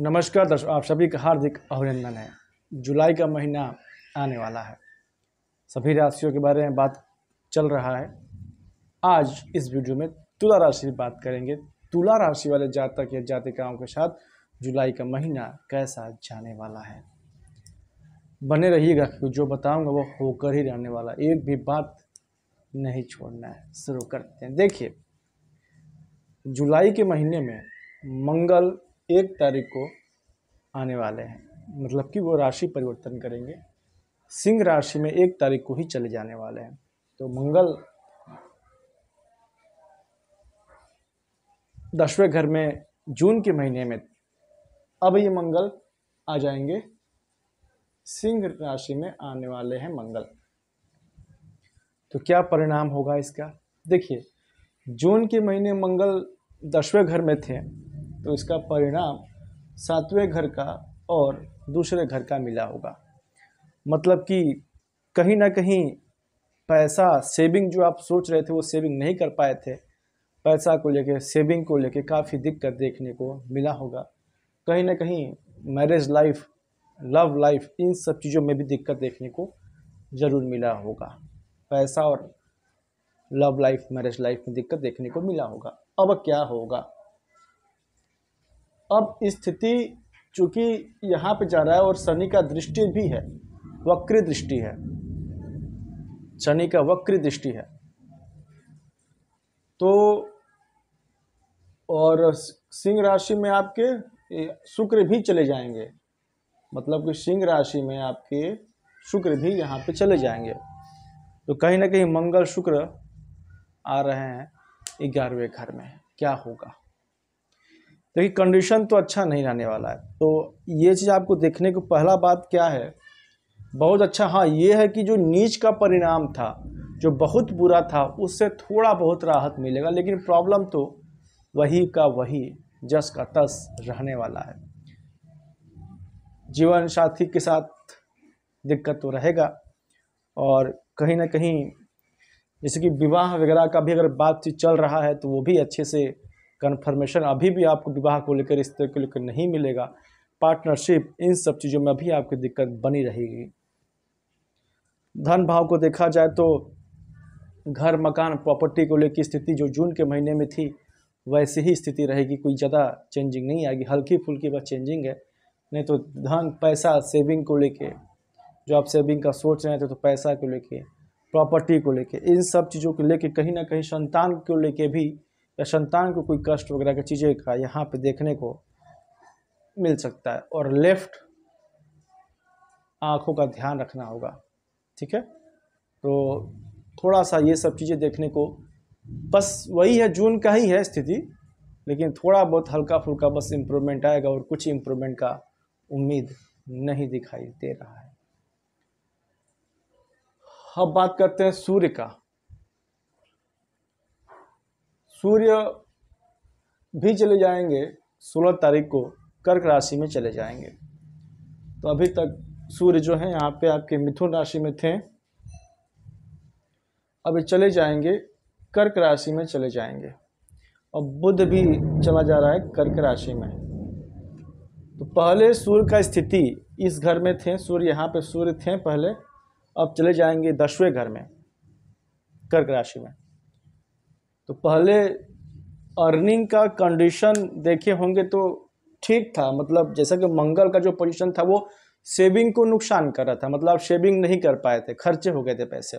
नमस्कार दर्शक आप सभी का हार्दिक अभिनंदन है जुलाई का महीना आने वाला है सभी राशियों के बारे में बात चल रहा है आज इस वीडियो में तुला राशि की बात करेंगे तुला राशि वाले जातक या जातिकाओं के साथ जुलाई का महीना कैसा जाने वाला है बने रहिएगा क्योंकि जो बताऊंगा वो होकर ही रहने वाला एक भी बात नहीं छोड़ना है शुरू करते हैं देखिए जुलाई के महीने में मंगल एक तारीख को आने वाले हैं मतलब कि वो राशि परिवर्तन करेंगे सिंह राशि में एक तारीख को ही चले जाने वाले हैं तो मंगल दसवें घर में जून के महीने में अब ये मंगल आ जाएंगे सिंह राशि में आने वाले हैं मंगल तो क्या परिणाम होगा इसका देखिए जून के महीने मंगल दसवें घर में थे तो इसका परिणाम सातवें घर का और दूसरे घर का मिला होगा मतलब कि कहीं ना कहीं पैसा सेविंग जो आप सोच रहे थे वो सेविंग नहीं कर पाए थे पैसा को लेके सेविंग को लेके काफ़ी दिक्कत देखने को मिला होगा कहीं ना कहीं मैरिज लाइफ लव लाइफ इन सब चीज़ों में भी दिक्कत देखने को ज़रूर मिला होगा पैसा और लव लाइफ मैरिज लाइफ में दिक्कत देखने को मिला होगा अब क्या होगा अब स्थिति चूँकि यहाँ पे जा रहा है और शनि का दृष्टि भी है वक्री दृष्टि है शनि का वक्री दृष्टि है तो और सिंह राशि में आपके शुक्र भी चले जाएंगे मतलब कि सिंह राशि में आपके शुक्र भी यहाँ पे चले जाएंगे तो कहीं ना कहीं मंगल शुक्र आ रहे हैं ग्यारहवें घर में क्या होगा देखिए कंडीशन तो अच्छा नहीं रहने वाला है तो ये चीज़ आपको देखने को पहला बात क्या है बहुत अच्छा हाँ ये है कि जो नीच का परिणाम था जो बहुत बुरा था उससे थोड़ा बहुत राहत मिलेगा लेकिन प्रॉब्लम तो वही का वही जस का तस रहने वाला है जीवन साथी के साथ दिक्कत तो रहेगा और कहीं ना कहीं जैसे कि विवाह वगैरह का भी अगर बातचीत चल रहा है तो वो भी अच्छे से कन्फर्मेशन अभी भी आपको विवाह को लेकर रिश्ते को लेकर नहीं मिलेगा पार्टनरशिप इन सब चीज़ों में भी आपकी दिक्कत बनी रहेगी धन भाव को देखा जाए तो घर मकान प्रॉपर्टी को लेकर स्थिति जो जून के महीने में थी वैसी ही स्थिति रहेगी कोई ज़्यादा चेंजिंग नहीं आएगी हल्की फुल्की बस चेंजिंग है नहीं तो धन पैसा सेविंग को लेके जो आप सेविंग का सोच रहे थे तो पैसा को लेके प्रॉपर्टी को लेके इन सब चीज़ों को लेके कहीं ना कहीं संतान को लेके भी या संतान को कोई कष्ट वगैरह की चीज़ें का यहाँ पे देखने को मिल सकता है और लेफ्ट आँखों का ध्यान रखना होगा ठीक है तो थोड़ा सा ये सब चीज़ें देखने को बस वही है जून का ही है स्थिति लेकिन थोड़ा बहुत हल्का फुल्का बस इम्प्रूवमेंट आएगा और कुछ इम्प्रूवमेंट का उम्मीद नहीं दिखाई दे रहा है अब बात करते हैं सूर्य का सूर्य भी चले जाएंगे सोलह तारीख को कर्क राशि में चले जाएंगे तो अभी तक सूर्य जो है यहाँ पे आपके मिथुन राशि में थे अभी चले जाएंगे कर्क राशि में चले जाएंगे और बुध भी चला जा रहा है कर्क राशि में तो पहले सूर्य का स्थिति इस घर में थे सूर्य यहाँ पे सूर्य थे पहले अब चले जाएंगे दसवें घर में कर्क राशि में तो पहले अर्निंग का कंडीशन देखे होंगे तो ठीक था मतलब जैसा कि मंगल का जो पोजीशन था वो सेविंग को नुकसान कर रहा था मतलब सेविंग नहीं कर पाए थे खर्चे हो गए थे पैसे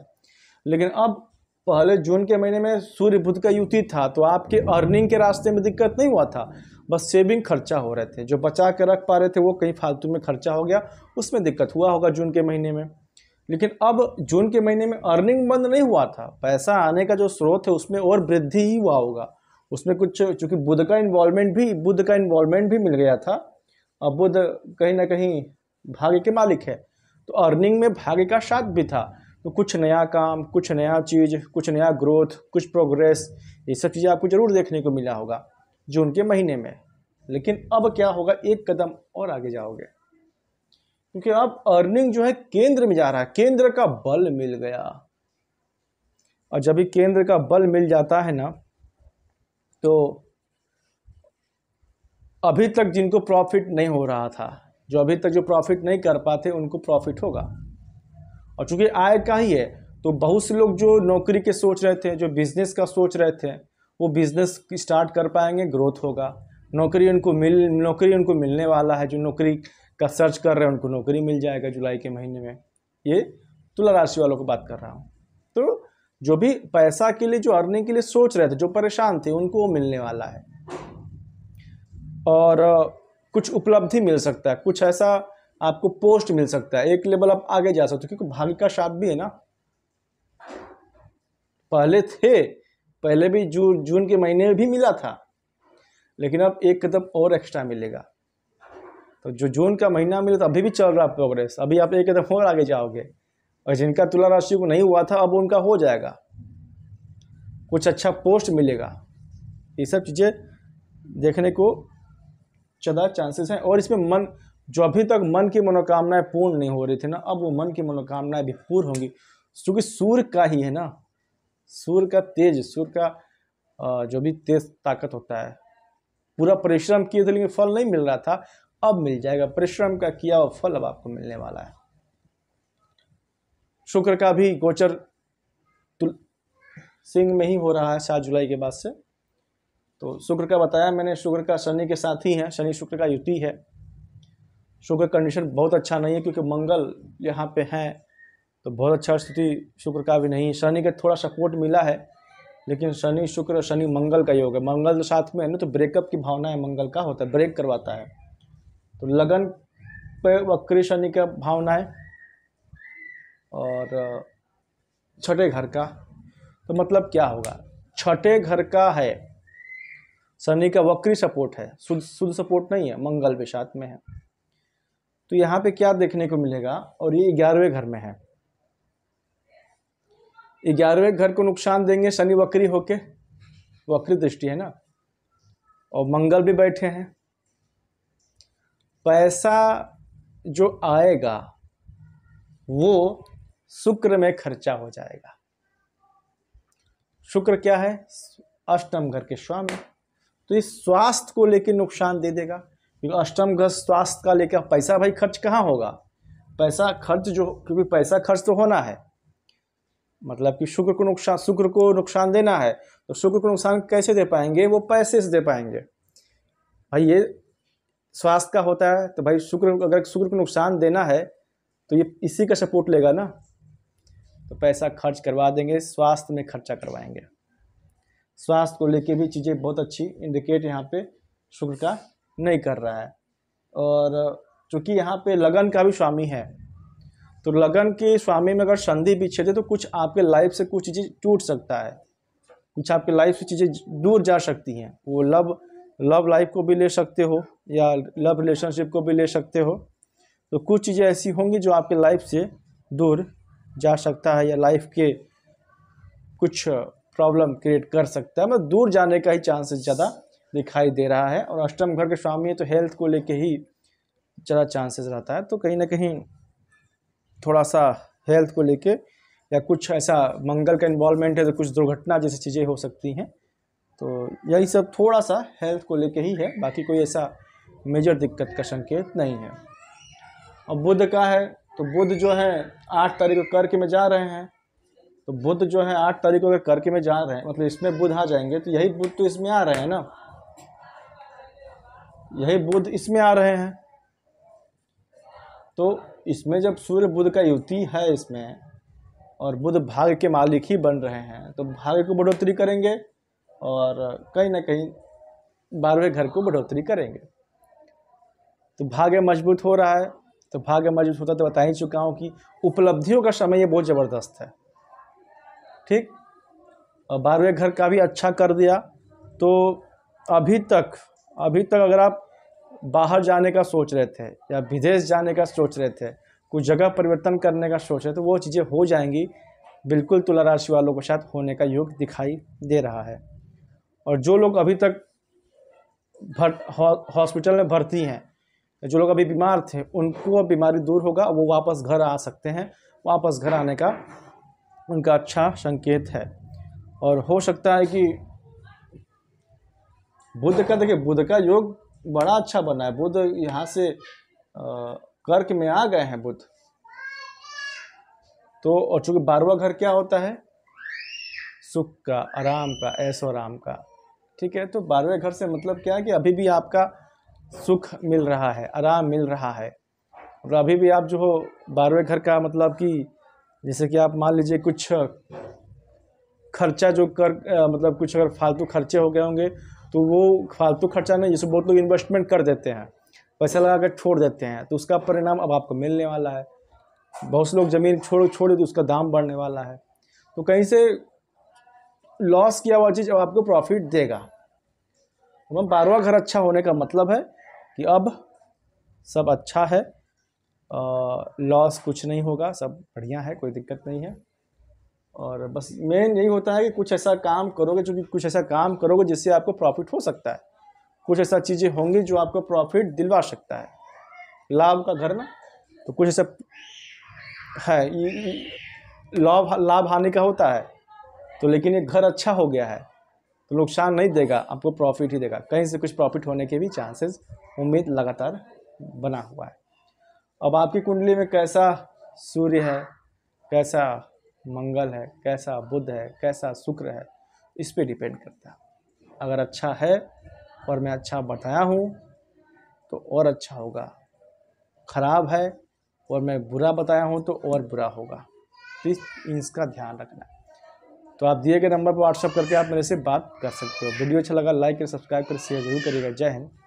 लेकिन अब पहले जून के महीने में सूर्य बुद्ध का युति था तो आपके अर्निंग के रास्ते में दिक्कत नहीं हुआ था बस सेविंग खर्चा हो रहे थे जो बचा के रख पा रहे थे वो कहीं फालतू में खर्चा हो गया उसमें दिक्कत हुआ होगा जून के महीने में लेकिन अब जून के महीने में अर्निंग बंद नहीं हुआ था पैसा आने का जो स्रोत है उसमें और वृद्धि ही हुआ होगा उसमें कुछ चूंकि बुद्ध का इन्वॉल्वमेंट भी बुद्ध का इन्वॉल्वमेंट भी मिल गया था अब बुद्ध कहीं ना कहीं भाग्य के मालिक है तो अर्निंग में भाग्य का साथ भी था तो कुछ नया काम कुछ नया चीज़ कुछ नया ग्रोथ कुछ प्रोग्रेस ये सब चीज़ें आपको ज़रूर देखने को मिला होगा जून के महीने में लेकिन अब क्या होगा एक कदम और आगे जाओगे क्योंकि अब अर्निंग जो है केंद्र में जा रहा है केंद्र का बल मिल गया और जब भी केंद्र का बल मिल जाता है ना तो अभी तक जिनको प्रॉफिट नहीं हो रहा था जो अभी तक जो प्रॉफिट नहीं कर पाते उनको प्रॉफिट होगा और चूंकि आय का ही है तो बहुत से लोग जो नौकरी के सोच रहे थे जो बिजनेस का सोच रहे थे वो बिजनेस स्टार्ट कर पाएंगे ग्रोथ होगा नौकरी उनको मिल नौकरी उनको मिलने वाला है जो नौकरी का सर्च कर रहे हैं उनको नौकरी मिल जाएगा जुलाई के महीने में ये तुला राशि वालों को बात कर रहा हूँ तो जो भी पैसा के लिए जो अर्निंग के लिए सोच रहे थे जो परेशान थे उनको वो मिलने वाला है और कुछ उपलब्धि मिल सकता है कुछ ऐसा आपको पोस्ट मिल सकता है एक लेवल आप आगे जा सकते हो क्योंकि भाग्य का साथ भी है ना पहले थे पहले भी जून जून के महीने में भी मिला था लेकिन अब एक कदम और एक्स्ट्रा मिलेगा तो जो जून का महीना मिले तो अभी भी चल रहा प्रोग्रेस अभी आप एक एकदम और आगे जाओगे और जिनका तुला राशि को नहीं हुआ था अब उनका हो जाएगा कुछ अच्छा पोस्ट मिलेगा ये सब चीज़ें देखने को ज़्यादा चांसेस हैं और इसमें मन जो अभी तक मन की मनोकामनाएं पूर्ण नहीं हो रही थी ना अब वो मन की मनोकामनाएं भी पूर्ण होंगी क्योंकि सूर्य का ही है ना सूर्य का तेज सूर्य का जो भी तेज ताकत होता है पूरा परिश्रम किए थे लेकिन फल नहीं मिल रहा था अब मिल जाएगा परिश्रम का किया हुआ फल अब आपको मिलने वाला है शुक्र का भी गोचर सिंह में ही हो रहा है सात जुलाई के बाद से तो शुक्र का बताया मैंने शुक्र का शनि के साथ ही है शनि शुक्र का युति है शुक्र कंडीशन बहुत अच्छा नहीं है क्योंकि मंगल यहाँ पे हैं तो बहुत अच्छा स्थिति शुक्र का भी नहीं शनि का थोड़ा सपोर्ट मिला है लेकिन शनि शुक्र शनि मंगल का योग है मंगल साथ में है ना तो ब्रेकअप की भावना है मंगल का होता है ब्रेक करवाता है तो लगन पे वक्री शनि का भावना है और छठे घर का तो मतलब क्या होगा छठे घर का है शनि का वक्री सपोर्ट है शुद्ध शुद्ध सपोर्ट नहीं है मंगल भी साथ में है तो यहाँ पे क्या देखने को मिलेगा और ये ग्यारहवें घर में है ग्यारहवें घर को नुकसान देंगे शनि वक्री होके वक्री दृष्टि है ना और मंगल भी बैठे हैं पैसा जो आएगा वो शुक्र में खर्चा हो जाएगा शुक्र क्या है अष्टम घर के स्वामी तो ये स्वास्थ्य को लेकर नुकसान दे देगा क्योंकि अष्टम घर स्वास्थ्य का लेकर पैसा भाई खर्च कहाँ होगा पैसा खर्च जो क्योंकि पैसा खर्च तो होना है मतलब कि शुक्र को नुकसान शुक्र को नुकसान देना है तो शुक्र को नुकसान कैसे दे पाएंगे वो पैसे से दे पाएंगे भाई ये स्वास्थ्य का होता है तो भाई शुक्र अगर शुक्र को नुकसान देना है तो ये इसी का सपोर्ट लेगा ना तो पैसा खर्च करवा देंगे स्वास्थ्य में खर्चा करवाएंगे स्वास्थ्य को लेके भी चीज़ें बहुत अच्छी इंडिकेट यहाँ पे शुक्र का नहीं कर रहा है और चूँकि यहाँ पे लगन का भी स्वामी है तो लगन के स्वामी में अगर संधि पीछे है तो कुछ आपके लाइफ से कुछ चीज़ें टूट सकता है कुछ आपके लाइफ से चीज़ें दूर जा सकती हैं वो लव लव लाइफ को भी ले सकते हो या लव रिलेशनशिप को भी ले सकते हो तो कुछ चीज़ें ऐसी होंगी जो आपके लाइफ से दूर जा सकता है या लाइफ के कुछ प्रॉब्लम क्रिएट कर सकता है मतलब दूर जाने का ही चांसेस ज़्यादा दिखाई दे रहा है और अष्टम घर के स्वामी है तो हेल्थ को लेके ही ज़्यादा चांसेस रहता है तो कहीं ना कहीं थोड़ा सा हेल्थ को लेके या कुछ ऐसा मंगल का इन्वॉल्वमेंट है तो कुछ दुर्घटना जैसी चीज़ें हो सकती हैं तो यही सब थोड़ा सा हेल्थ को लेके ही है बाकी कोई ऐसा मेजर दिक्कत का संकेत नहीं है अब बुध का है तो बुध जो है आठ तारीख को करके में जा रहे हैं तो बुध जो है आठ तारीख को कर्क करके में जा रहे हैं मतलब इसमें बुध आ जाएंगे तो यही बुध तो इसमें आ रहे हैं ना यही बुध इसमें आ रहे हैं तो इसमें जब सूर्य बुध का युति है इसमें और बुध भाग्य के मालिक ही बन रहे हैं तो भाग्य को बढ़ोतरी करेंगे और कहीं ना कहीं बारहवें घर को बढ़ोतरी करेंगे तो भाग्य मजबूत हो रहा है तो भाग्य मजबूत होता तो बता ही चुका हूँ कि उपलब्धियों का समय ये बहुत ज़बरदस्त है ठीक और बारहवें घर का भी अच्छा कर दिया तो अभी तक अभी तक अगर आप बाहर जाने का सोच रहे थे या विदेश जाने का सोच रहे थे कुछ जगह परिवर्तन करने का सोच रहे थे तो वो चीज़ें हो जाएंगी बिल्कुल तुला राशि वालों के साथ होने का योग दिखाई दे रहा है और जो लोग अभी तक हॉस्पिटल में भर्ती हैं जो लोग अभी बीमार थे उनको बीमारी दूर होगा वो वापस घर आ सकते हैं वापस घर आने का उनका अच्छा संकेत है और हो सकता है कि बुद्ध का देखिए बुद्ध का योग बड़ा अच्छा बना है बुद्ध यहाँ से कर्क में आ गए हैं बुद्ध तो और चूंकि बारवा घर क्या होता है सुख का आराम का ऐशो आराम का ठीक है तो बारहवें घर से मतलब क्या है कि अभी भी आपका सुख मिल रहा है आराम मिल रहा है और अभी भी आप जो हो बारहवें घर का मतलब कि जैसे कि आप मान लीजिए कुछ खर्चा जो कर मतलब कुछ अगर फालतू खर्चे हो गए होंगे तो वो फालतू खर्चा नहीं जैसे बहुत लोग इन्वेस्टमेंट कर देते हैं पैसा लगा कर छोड़ देते हैं तो उसका परिणाम अब आपको मिलने वाला है बहुत से लोग ज़मीन छोड़ छोड़े तो उसका दाम बढ़ने वाला है तो कहीं से लॉस किया हुआ चीज़ अब आपको प्रॉफिट देगा तो बारवा घर अच्छा होने का मतलब है कि अब सब अच्छा है लॉस कुछ नहीं होगा सब बढ़िया है कोई दिक्कत नहीं है और बस मेन यही होता है कि कुछ ऐसा काम करोगे चूँकि कुछ ऐसा काम करोगे जिससे आपको प्रॉफिट हो सकता है कुछ ऐसा चीज़ें होंगी जो आपको प्रॉफिट दिलवा सकता है लाभ का घर ना तो कुछ ऐसा है लाभ लाभ हानि का होता है तो लेकिन ये घर अच्छा हो गया है तो नुकसान नहीं देगा आपको प्रॉफिट ही देगा कहीं से कुछ प्रॉफिट होने के भी चांसेस उम्मीद लगातार बना हुआ है अब आपकी कुंडली में कैसा सूर्य है कैसा मंगल है कैसा बुध है कैसा शुक्र है इस पर डिपेंड करता है अगर अच्छा है और मैं अच्छा बताया हूँ तो और अच्छा होगा ख़राब है और मैं बुरा बताया हूँ तो और बुरा होगा प्लीज़ तो इसका ध्यान रखना है तो आप दिए गए नंबर पर व्हाट्सअप करके आप मेरे से बात कर सकते हो वीडियो अच्छा लगा लाइक और सब्सक्राइब कर शेयर जरूर करिएगा जय हिंद